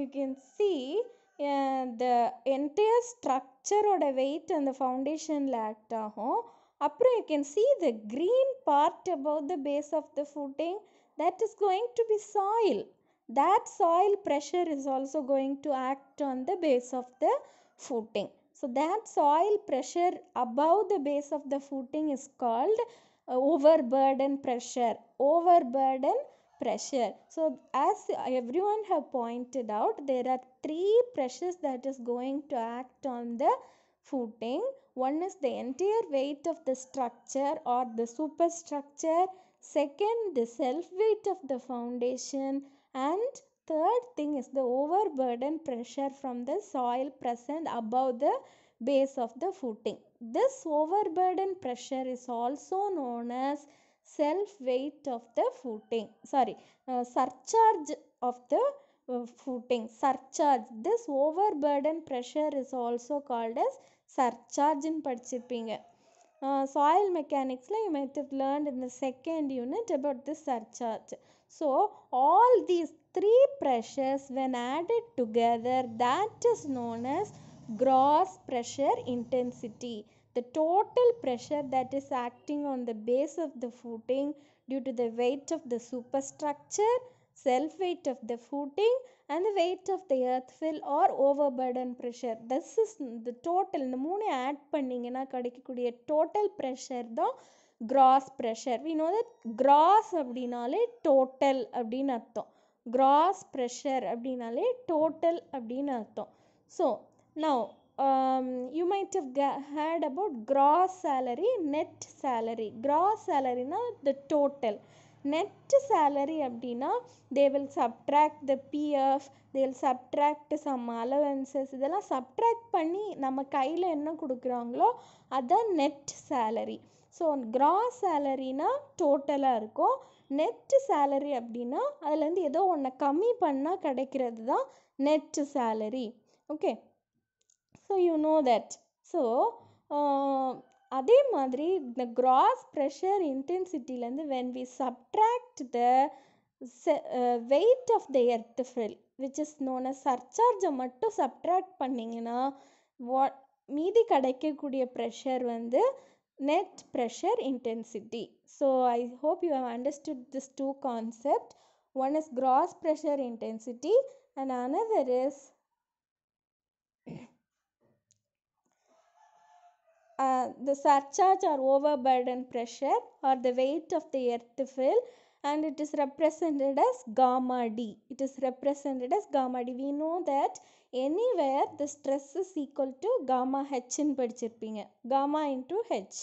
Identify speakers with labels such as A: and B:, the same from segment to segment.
A: you can see uh, the entire structure or the weight and the foundation act ahum அப்புறம் you can see the green part about the base of the footing that is going to be that soil pressure is also going to act on the base of the footing. So that soil pressure above the base of the footing is called uh, overburden pressure. Overburden pressure so as everyone have pointed out there are three pressures that is going to act on the footing one is the entire weight of the structure or the superstructure second the self weight of the foundation and third thing is the overburden pressure from the soil present above the base of the footing this overburden pressure is also known as self weight of the footing sorry uh, surcharge of the uh, footing surcharge this overburden pressure is also called as surcharge in padichirpinga uh, soil mechanics you might have learned in the second unit about this surcharge so all these three pressures when added together that is known as gross pressure intensity the total pressure that is acting on the base of the footing due to the weight of the superstructure, self weight of the footing and the weight of the earth fill or overburden pressure. This is the total இந்த மூணு add பண்ணிங்கன்னா கிடைக்கக்கூடிய total pressure pressure. Gross pressure we know that gross அப்படின்னாலே total அப்படின்னு அர்த்தம் pressure pressure அப்படின்னாலே total அப்படின்னு அர்த்தம் So now. You might have heard about gross salary net salary gross சேலரினா த டோட்டல் நெட் சேலரி அப்படின்னா they will subtract the PF they will subtract some allowances இதெல்லாம் subtract பண்ணி நம்ம கையில் என்ன கொடுக்குறாங்களோ அதுதான் நெட் சேலரி ஸோ கிராஸ் சேலரினா டோட்டலாக இருக்கும் நெட் சேலரி அப்படின்னா அதுலேருந்து ஏதோ ஒன்று கம்மி பண்ணால் கிடைக்கிறது தான் net salary okay so you know that so அதே மாதிரி இந்த கிராஸ் ப்ரெஷர் இன்டென்சிட்டிலேருந்து when we subtract the weight of the earth fill which is known சர்ச்சார்ஜை மட்டும் சப்ட்ராக்ட் பண்ணிங்கன்னா வாட் மீதி கிடைக்கக்கூடிய ப்ரெஷர் வந்து net pressure intensity so I hope you have understood this two concept one is gross pressure intensity and another is uh, the surcharge or overburden pressure or the weight of the earth fill and it is represented as gamma d it is represented as gamma d we know that anywhere the stress is equal to gamma h ன்னு படிச்சிருப்பீங்க gamma into h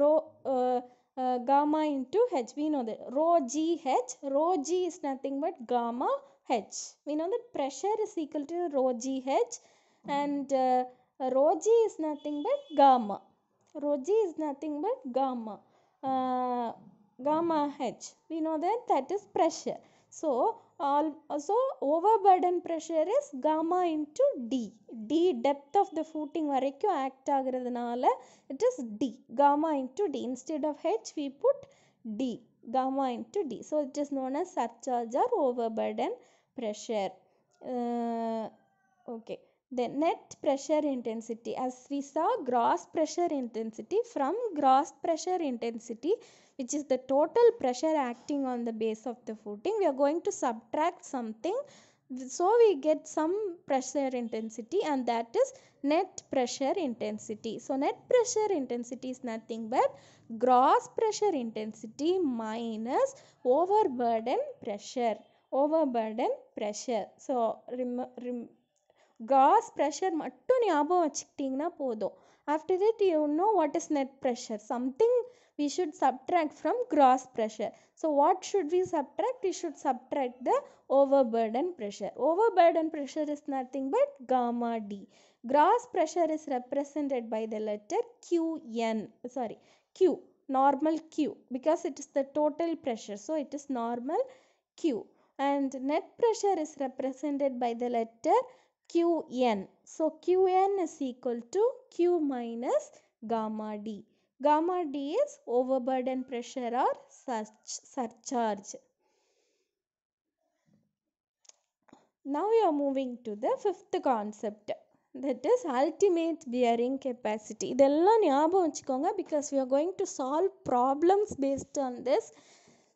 A: rho uh, uh, gamma into h we know that rho g h rho g is nothing but gamma h we know that pressure is equal to rho g h and uh, rho g is nothing but gamma Rho G is nothing but gamma. Uh, gamma H. We know that that is pressure. So, also overburden pressure is gamma into D. D depth of the footing வரைக்கும் act ஆகிறதுனால it is D. Gamma into D. Instead of H we put D. Gamma into D. So, it is known as surcharge or overburden pressure. Uh, okay. The net pressure intensity as we saw gross pressure intensity from gross pressure intensity which is the total pressure acting on the base of the footing we are going to subtract something so we get some pressure intensity and that is net pressure intensity. So net pressure intensity is nothing but gross pressure intensity minus overburden pressure overburden pressure. So rem, rem, gross pressure மட்டும் ஞாபகம் வச்சுக்கிட்டிங்கன்னா போதும் after it you know what is net pressure something we should subtract from gross pressure. So what should we subtract? We should subtract the overburden pressure. Overburden pressure is nothing but gamma D. Gross pressure is represented by the letter Qn, sorry, Q, normal Q because it is the total pressure. So it is normal Q and net pressure is represented by the letter Qn. So, Qn is equal to Q minus gamma d. Gamma d is overburden pressure or such surcharge. Now, we are moving to the fifth concept. That is ultimate bearing capacity. Because we are going to solve problems based on this.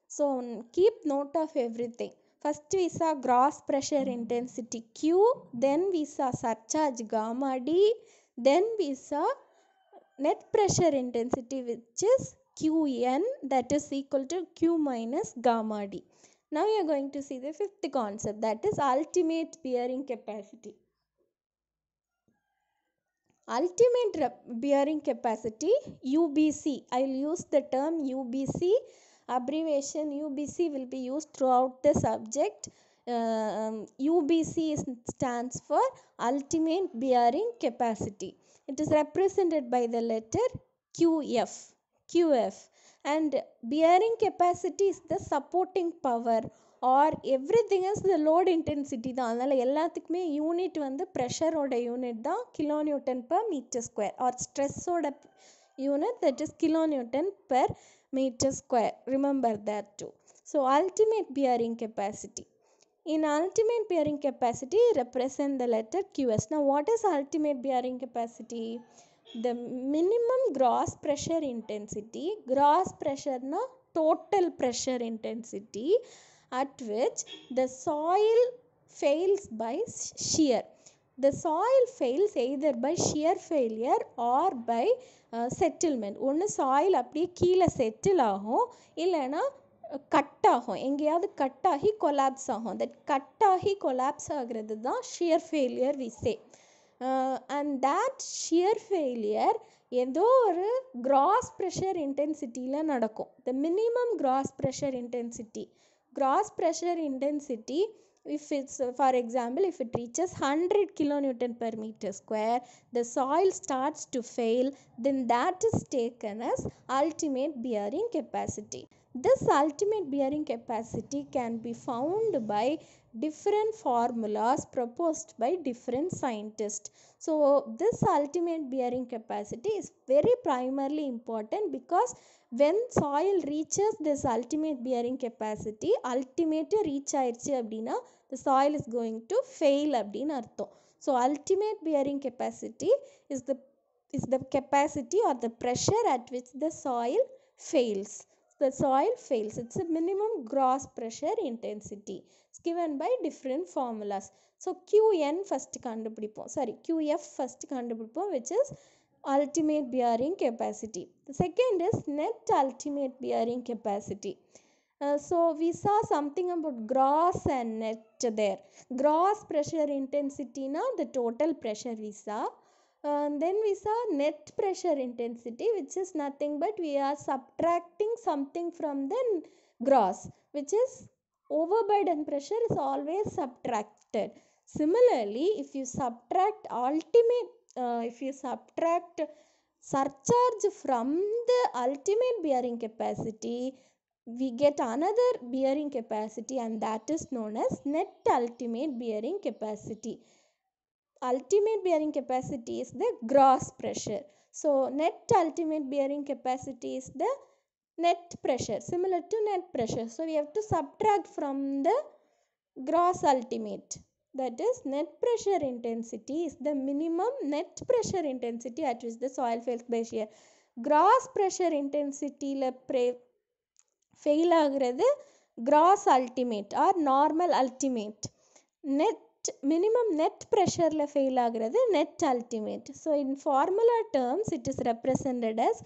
A: So, keep note of everything. First we saw gross pressure intensity q then we saw surcharge gamma d then we saw net pressure intensity which is qn that is equal to q minus gamma d now you are going to see the fifth concept that is ultimate bearing capacity ultimate bearing capacity ubc i will use the term ubc abbreviation UBC will be used throughout the subject. Uh, UBC um, stands for ultimate bearing capacity. It is represented by the letter QF. QF and bearing capacity is the supporting power or everything thing the load intensity. The unit அதனால் the pressure வந்து unit the kilonewton per meter square or stress Or unit that is kilonewton per kilonewton meter square remember that too so ultimate bearing capacity in ultimate bearing capacity represent the letter qs now what is ultimate bearing capacity the minimum gross pressure intensity gross pressure na total pressure intensity at which the soil fails by shear the soil fails either by shear failure or by settlement ஒன்று soil அப்படியே கீழே settle ஆகும் இல்லைன்னா cut ஆகும் எங்கேயாவது cut ஆகி collapse ஆகும் that cut ஆகி கொலாப்ஸ் ஆகிறது தான் ஷியர் ஃபெயிலியர் விசே அண்ட் தேட் ஷியர் ஃபெயிலியர் ஏதோ ஒரு கிராஸ் ப்ரெஷர் இன்டென்சிட்டியில் நடக்கும் the minimum gross pressure intensity gross pressure intensity if it's uh, for example if it reaches 100 kilonewton per meter square the soil starts to fail then that is taken as ultimate bearing capacity this ultimate bearing capacity can be found by different formulas proposed by different scientists. So, this ultimate bearing capacity is very primarily important because when soil reaches this ultimate bearing capacity, ultimate reach ஆயிடுச்சு அப்படின்னா the soil is going to fail abdina அர்த்தம் So ultimate bearing capacity is the is the capacity or the pressure at which the soil fails the soil fails. It's a minimum gross pressure intensity. It's given by different formulas. So Qn first கண்டுபிடிப்போம் sorry Qf first கண்டுபிடிப்போம் which is ultimate bearing capacity. The second is net ultimate bearing capacity. Uh, so we saw something about gross and net there. Gross pressure intensity na the total pressure we saw and then we saw net pressure intensity which is nothing but we are subtracting something from the gross which is overburden pressure is always subtracted similarly if you subtract ultimate uh, if you subtract surcharge from the ultimate bearing capacity we get another bearing capacity and that is known as net ultimate bearing capacity ultimate bearing capacity is the gross pressure. So, net ultimate bearing capacity is the net pressure similar to net pressure. So, we have to subtract from the gross ultimate that is net pressure intensity is the minimum net pressure intensity at which the soil fails by shear. Gross pressure intensity fail the gross ultimate or normal ultimate. Net net minimum net ப்ரெஷரில் fail ஆகிறது net ultimate so in formula terms it is represented as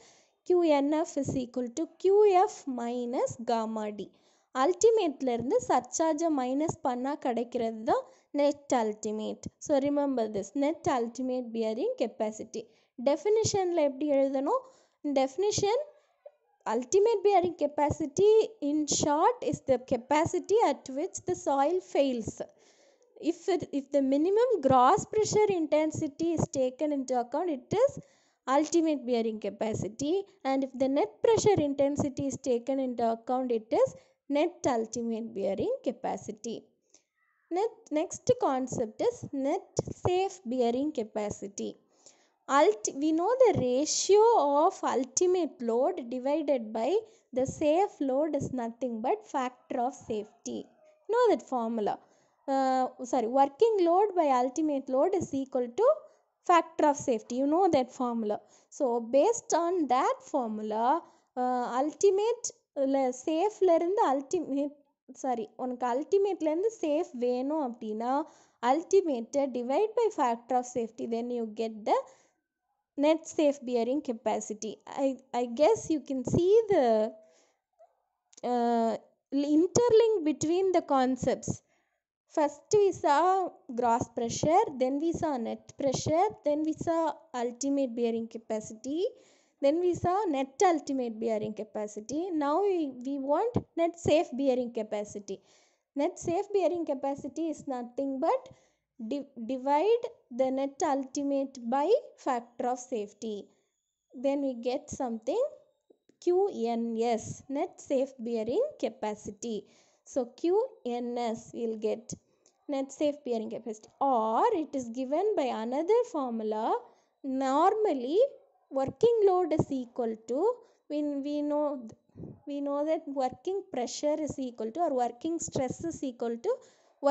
A: QNF is equal to QF minus gamma d D. அல்டிமேட்லேருந்து சர்ச்சார்ஜை minus பண்ணால் கிடைக்கிறது தான் net ultimate so remember this net ultimate bearing capacity டெஃபினிஷனில் எப்படி எழுதணும் definition ultimate bearing capacity in short is the capacity at which the soil fails if, it, if the minimum gross pressure intensity is taken into account, it is ultimate bearing capacity and if the net pressure intensity is taken into account, it is net ultimate bearing capacity. Net, next concept is net safe bearing capacity. Ulti we know the ratio of ultimate load divided by the safe load is nothing but factor of safety. Know that formula uh, sorry working load by ultimate load is equal to factor of safety you know that formula so based on that formula uh, ultimate சேஃப்ல இருந்து ultimate the safe அல்டிமேட்லேருந்து safe வேணும் அப்படின்னா ultimate divided by factor of safety. Then you get the net safe bearing capacity i i guess you can see the uh, interlink between the concepts first we saw gross pressure then we saw net pressure then we saw ultimate bearing capacity then we saw net ultimate bearing capacity now we, we want net safe bearing capacity net safe bearing capacity is nothing but di divide the net ultimate by factor of safety then we get something qns net safe bearing capacity so qns will get net safe bearing capacity or it is given by another formula normally working load is equal to when we know we know that working pressure is equal to or working stress is equal to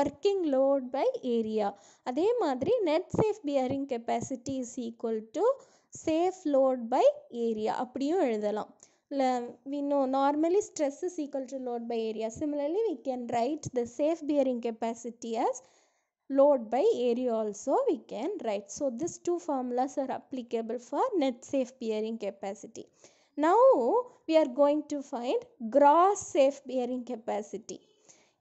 A: working load by area Adhe madri net safe bearing capacity is equal to safe load by area அப்படியும் எழுதலாம் we know normally stress is equal to load by area. Similarly, we can write the safe bearing capacity as load by area also we can write. So, these two formulas are applicable for net safe bearing capacity. Now, we are going to find gross safe bearing capacity.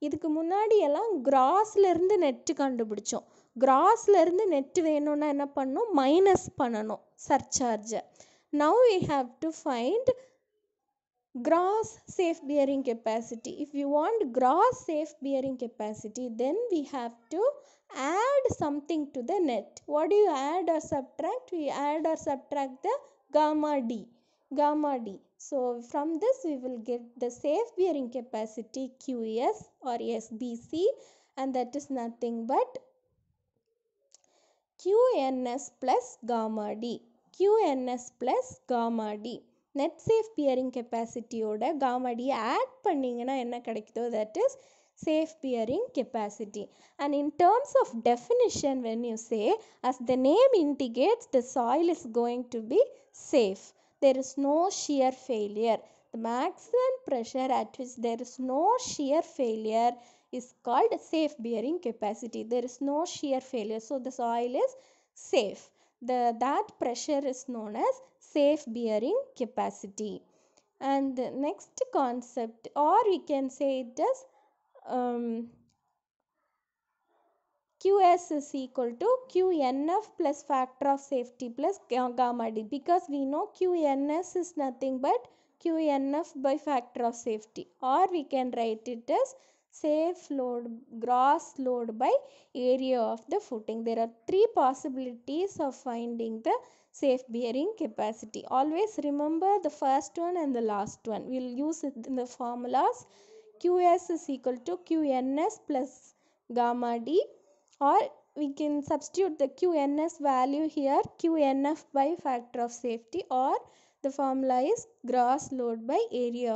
A: இதுக்கு முன்னாடி எல்லாம் கிராஸ்லேருந்து net கண்டுபிடிச்சோம் கிராஸ்லேருந்து net வேணும்னா என்ன பண்ணணும் minus பண்ணணும் சர்ச்சார்ஜை now we have to find gross safe bearing capacity if you want gross safe bearing capacity then we have to add something to the net what do you add or subtract we add or subtract the gamma d gamma d so from this we will get the safe bearing capacity qs or sbc and that is nothing but qns plus gamma d qns plus gamma d Net safe net safe bearing கெப்பாசிட்டியோட காமாடியை add பண்ணிங்கன்னா என்ன கிடைக்குதோ that that is safe bearing capacity. And in terms of definition, when you say, as the name indicates, the soil is going to be safe. There is no shear failure. The maximum pressure at which there is no shear failure is called safe bearing capacity. There is no shear failure. So the soil is safe the, that pressure is known as safe bearing capacity. And the next concept, or we can say it does um, QS is equal to QNF plus factor of safety plus gamma D because we know QNS is nothing but QNF by factor of safety or we can write it as safe load gross load by area of the footing there are three possibilities of finding the safe bearing capacity always remember the first one and the last one we'll use it in the formulas qs is equal to qns plus gamma d or we can substitute the qns value here qnf by factor of safety or the formula is gross load by area